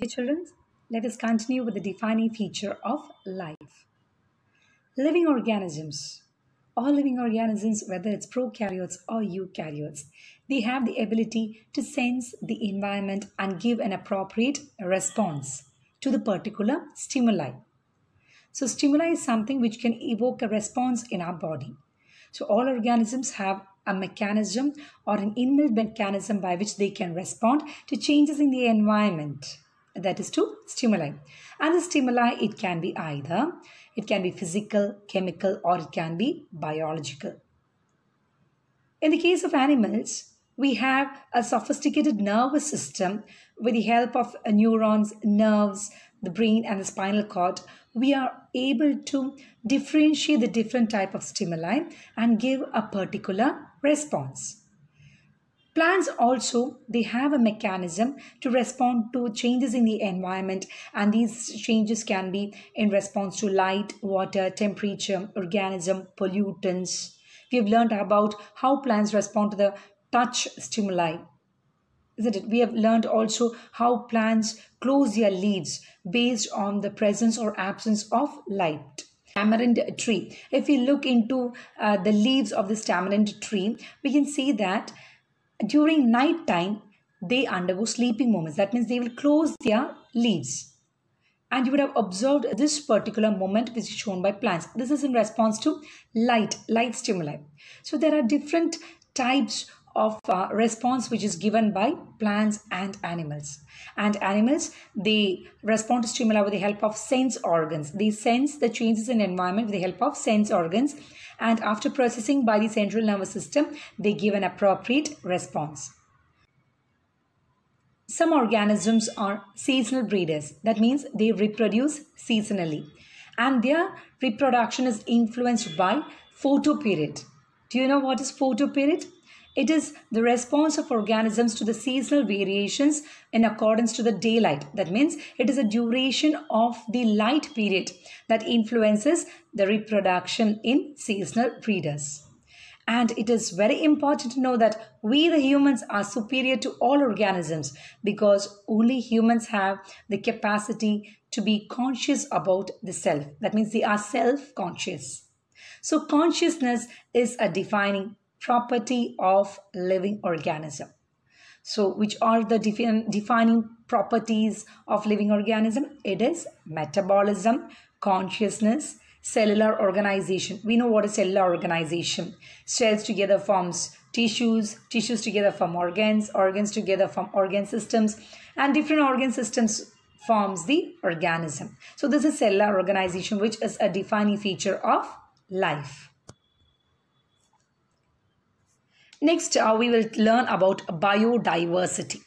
Dear children, let us continue with the defining feature of life. Living organisms. All living organisms, whether it's prokaryotes or eukaryotes, they have the ability to sense the environment and give an appropriate response to the particular stimuli. So, stimuli is something which can evoke a response in our body. So, all organisms have a mechanism or an inbuilt mechanism by which they can respond to changes in the environment that is to stimuli. And the stimuli, it can be either, it can be physical, chemical, or it can be biological. In the case of animals, we have a sophisticated nervous system with the help of uh, neurons, nerves, the brain and the spinal cord we are able to differentiate the different type of stimuli and give a particular response Plants also, they have a mechanism to respond to changes in the environment and these changes can be in response to light, water, temperature, organism, pollutants. We have learned about how plants respond to the touch stimuli. Isn't it? We have learned also how plants close their leaves based on the presence or absence of light tamarind tree. If we look into uh, the leaves of this tamarind tree, we can see that during night time they undergo sleeping moments that means they will close their leaves and you would have observed this particular moment which is shown by plants this is in response to light light stimuli so there are different types of uh, response which is given by plants and animals and animals they respond to stimuli with the help of sense organs they sense the changes in environment with the help of sense organs and after processing by the central nervous system they give an appropriate response some organisms are seasonal breeders that means they reproduce seasonally and their reproduction is influenced by photoperiod do you know what is photoperiod it is the response of organisms to the seasonal variations in accordance to the daylight. That means it is a duration of the light period that influences the reproduction in seasonal breeders. And it is very important to know that we the humans are superior to all organisms because only humans have the capacity to be conscious about the self. That means they are self conscious. So, consciousness is a defining property of living organism so which are the defin defining properties of living organism it is metabolism consciousness cellular organization we know what is cellular organization cells together forms tissues tissues together form organs organs together form organ systems and different organ systems forms the organism so this is cellular organization which is a defining feature of life Next, uh, we will learn about biodiversity.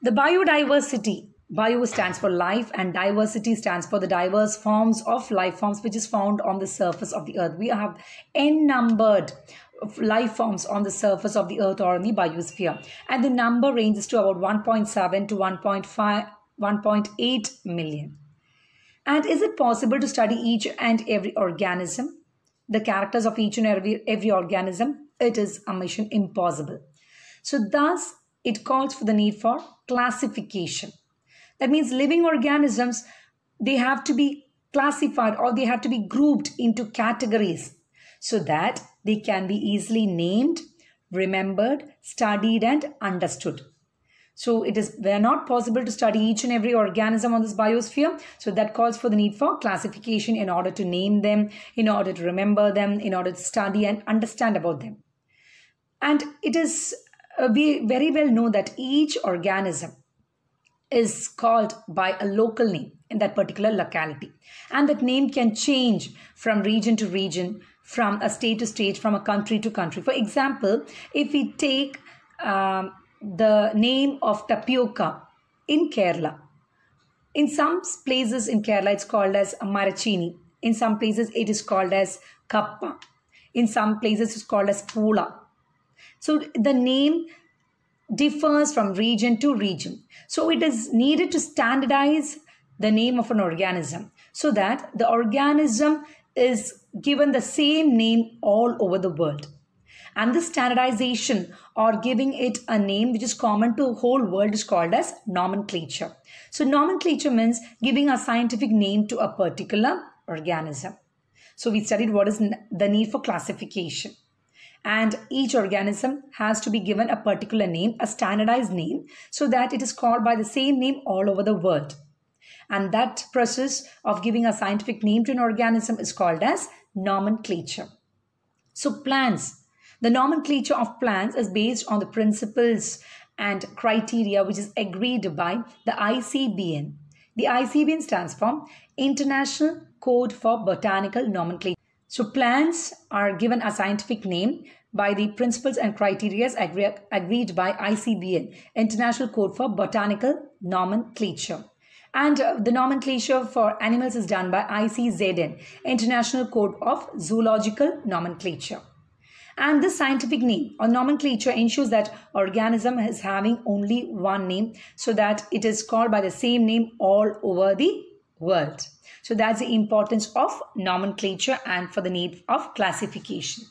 The biodiversity, bio stands for life and diversity stands for the diverse forms of life forms which is found on the surface of the earth. We have n numbered life forms on the surface of the earth or in the biosphere and the number ranges to about 1.7 to 1.5 1.8 million. And is it possible to study each and every organism? The characters of each and every, every organism, it is a mission impossible. So thus, it calls for the need for classification. That means living organisms, they have to be classified or they have to be grouped into categories so that they can be easily named, remembered, studied and understood. So it is they're not possible to study each and every organism on this biosphere. So that calls for the need for classification in order to name them, in order to remember them, in order to study and understand about them. And it is, uh, we very well know that each organism is called by a local name in that particular locality. And that name can change from region to region, from a state to state, from a country to country. For example, if we take um, the name of tapioca in Kerala, in some places in Kerala, it's called as marachini. In some places, it is called as kappa. In some places, it's called as pula. So the name differs from region to region. So it is needed to standardize the name of an organism so that the organism is given the same name all over the world. And the standardization or giving it a name which is common to whole world is called as nomenclature. So nomenclature means giving a scientific name to a particular organism. So we studied what is the need for classification and each organism has to be given a particular name, a standardized name, so that it is called by the same name all over the world. And that process of giving a scientific name to an organism is called as nomenclature. So, plants. The nomenclature of plants is based on the principles and criteria which is agreed by the ICBN. The ICBN stands for International Code for Botanical Nomenclature. So plans are given a scientific name by the principles and criteria agree agreed by ICBN, International Code for Botanical Nomenclature. And uh, the nomenclature for animals is done by ICZN, International Code of Zoological Nomenclature. And this scientific name or nomenclature ensures that organism is having only one name so that it is called by the same name all over the world. So that's the importance of nomenclature and for the need of classification.